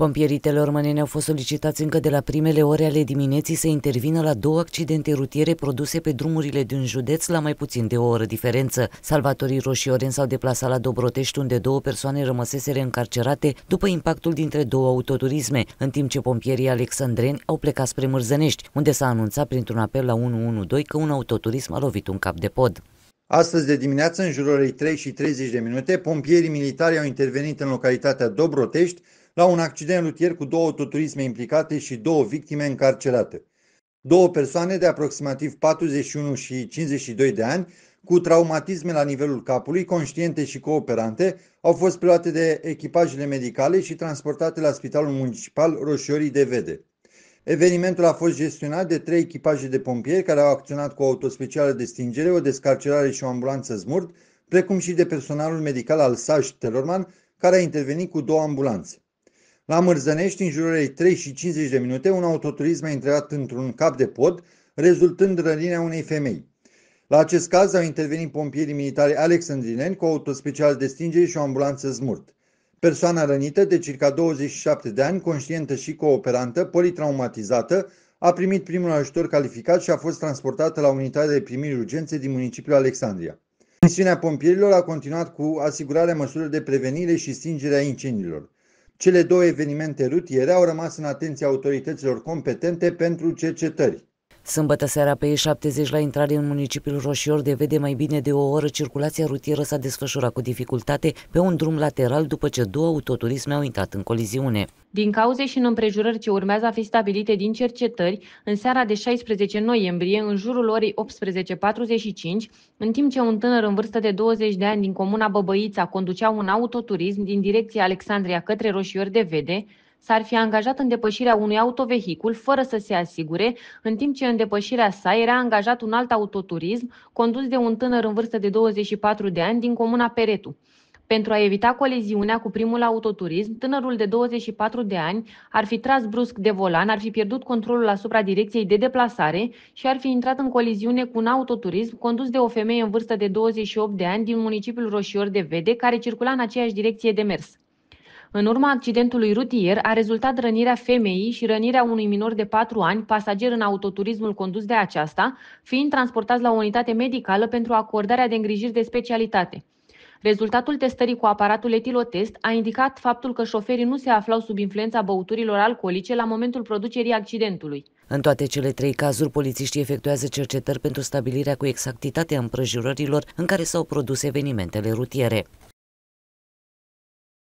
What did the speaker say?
Pompierii telormăneni au fost solicitați încă de la primele ore ale dimineții să intervină la două accidente rutiere produse pe drumurile din județ la mai puțin de o oră diferență. Salvatorii roșioreni s-au deplasat la Dobrotești, unde două persoane rămăsesere încarcerate după impactul dintre două autoturisme, în timp ce pompierii alexandreni au plecat spre Mârzănești, unde s-a anunțat printr-un apel la 112 că un autoturism a lovit un cap de pod. Astăzi de dimineață, în jurul orei 3 și 30 de minute, pompierii militari au intervenit în localitatea Dobrotești, la un accident rutier cu două autoturisme implicate și două victime încarcerate. Două persoane de aproximativ 41 și 52 de ani, cu traumatisme la nivelul capului, conștiente și cooperante, au fost preluate de echipajele medicale și transportate la Spitalul Municipal Roșiorii de Vede. Evenimentul a fost gestionat de trei echipaje de pompieri care au acționat cu o autospecială de stingere, o descarcerare și o ambulanță smurt, precum și de personalul medical al SAJ Telorman, care a intervenit cu două ambulanțe. La Mârzănești, în jurul 3 și 50 de minute, un autoturism a intrat într-un cap de pod, rezultând rănirea unei femei. La acest caz au intervenit pompierii militari alexandrineni cu auto special de stingere și o ambulanță smurt. Persoana rănită, de circa 27 de ani, conștientă și cooperantă, politraumatizată, a primit primul ajutor calificat și a fost transportată la unitatea de primiri urgențe din municipiul Alexandria. Misiunea pompierilor a continuat cu asigurarea măsurilor de prevenire și stingerea incendiilor. Cele două evenimente rutiere au rămas în atenția autorităților competente pentru cercetări. Sâmbătă seara pe E70 la intrare în municipiul Roșior de vede mai bine de o oră circulația rutieră s-a desfășurat cu dificultate pe un drum lateral după ce două autoturisme au intrat în coliziune. Din cauze și în împrejurări ce urmează a fi stabilite din cercetări, în seara de 16 noiembrie, în jurul orei 18.45, în timp ce un tânăr în vârstă de 20 de ani din comuna Băbăița conducea un autoturism din direcția Alexandria către Roșior de Vede, s-ar fi angajat în depășirea unui autovehicul fără să se asigure, în timp ce în depășirea sa era angajat un alt autoturism condus de un tânăr în vârstă de 24 de ani din comuna Peretu. Pentru a evita coliziunea cu primul autoturism, tânărul de 24 de ani ar fi tras brusc de volan, ar fi pierdut controlul asupra direcției de deplasare și ar fi intrat în coliziune cu un autoturism condus de o femeie în vârstă de 28 de ani din municipiul Roșior de Vede, care circula în aceeași direcție de mers. În urma accidentului rutier a rezultat rănirea femeii și rănirea unui minor de 4 ani, pasager în autoturismul condus de aceasta, fiind transportat la o unitate medicală pentru acordarea de îngrijiri de specialitate. Rezultatul testării cu aparatul etilotest a indicat faptul că șoferii nu se aflau sub influența băuturilor alcoolice la momentul producerii accidentului. În toate cele trei cazuri, polițiștii efectuează cercetări pentru stabilirea cu exactitate a împrejurărilor în care s-au produs evenimentele rutiere.